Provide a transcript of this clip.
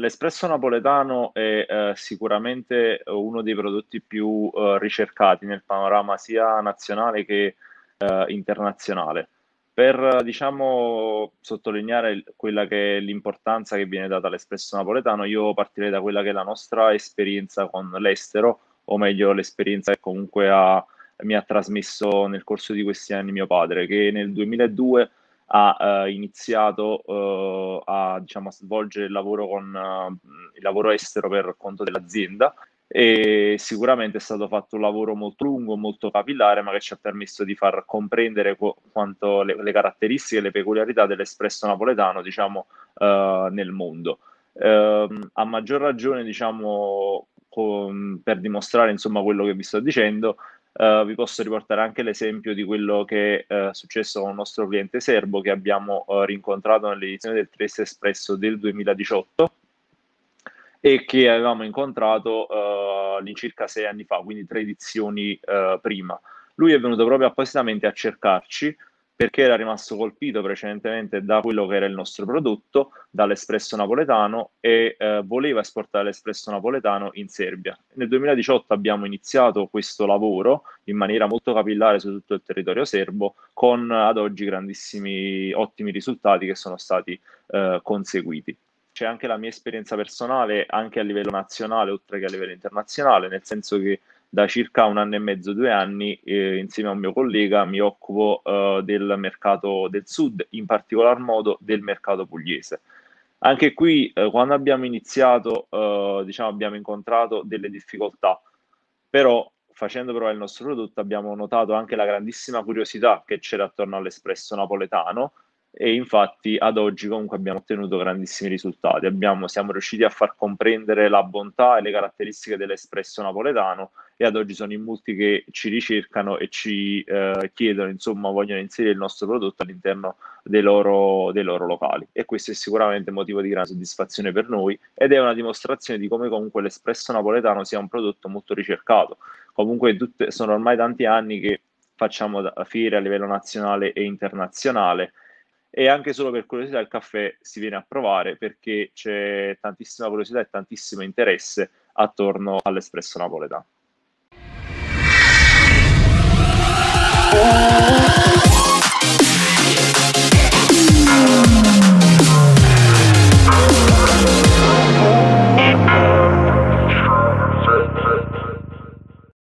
l'espresso napoletano è eh, sicuramente uno dei prodotti più eh, ricercati nel panorama sia nazionale che eh, internazionale. Per diciamo, sottolineare quella che è l'importanza che viene data all'espresso napoletano, io partirei da quella che è la nostra esperienza con l'estero, o meglio l'esperienza che comunque ha, mi ha trasmesso nel corso di questi anni mio padre, che nel 2002 ha eh, iniziato eh, a, diciamo, a, svolgere il lavoro, con, eh, il lavoro estero per conto dell'azienda e sicuramente è stato fatto un lavoro molto lungo, molto capillare, ma che ci ha permesso di far comprendere co- quanto le, le caratteristiche e le peculiarità dell'espresso napoletano diciamo, eh, nel mondo. Ehm, a maggior ragione, diciamo, con, per dimostrare insomma, quello che vi sto dicendo, Uh, vi posso riportare anche l'esempio di quello che eh, è successo con un nostro cliente serbo che abbiamo uh, rincontrato nell'edizione del Tres Espresso del 2018 e che avevamo incontrato all'incirca sei anni fa, quindi tre edizioni prima. Lui è venuto proprio appositamente a cercarci perché era rimasto colpito precedentemente da quello che era il nostro prodotto, dall'espresso napoletano e eh, voleva esportare l'espresso napoletano in Serbia. Nel 2018 abbiamo iniziato questo lavoro in maniera molto capillare su tutto il territorio serbo con ad oggi grandissimi, ottimi risultati che sono stati eh, conseguiti c'è anche la mia esperienza personale, anche a livello nazionale, oltre che a livello internazionale, nel senso che da circa un anno e mezzo, due anni, eh, insieme a un mio collega mi occupo eh, del mercato del sud, in particolar modo del mercato pugliese. Anche qui, eh, quando abbiamo iniziato, eh, diciamo, abbiamo incontrato delle difficoltà, però facendo provare il nostro prodotto abbiamo notato anche la grandissima curiosità che c'era attorno all'espresso napoletano, e infatti ad oggi comunque abbiamo ottenuto grandissimi risultati. Abbiamo, siamo riusciti a far comprendere la bontà e le caratteristiche dell'espresso napoletano e ad oggi sono in molti che ci ricercano e ci eh, chiedono, insomma, vogliono inserire il nostro prodotto all'interno dei loro, dei loro locali. E questo è sicuramente motivo di grande soddisfazione per noi ed è una dimostrazione di come comunque l'espresso napoletano sia un prodotto molto ricercato. Comunque tutte, sono ormai tanti anni che facciamo fiere a livello nazionale e internazionale e anche solo per curiosità il caffè si viene a provare perché c'è tantissima curiosità e tantissimo interesse attorno all'espresso napoletano.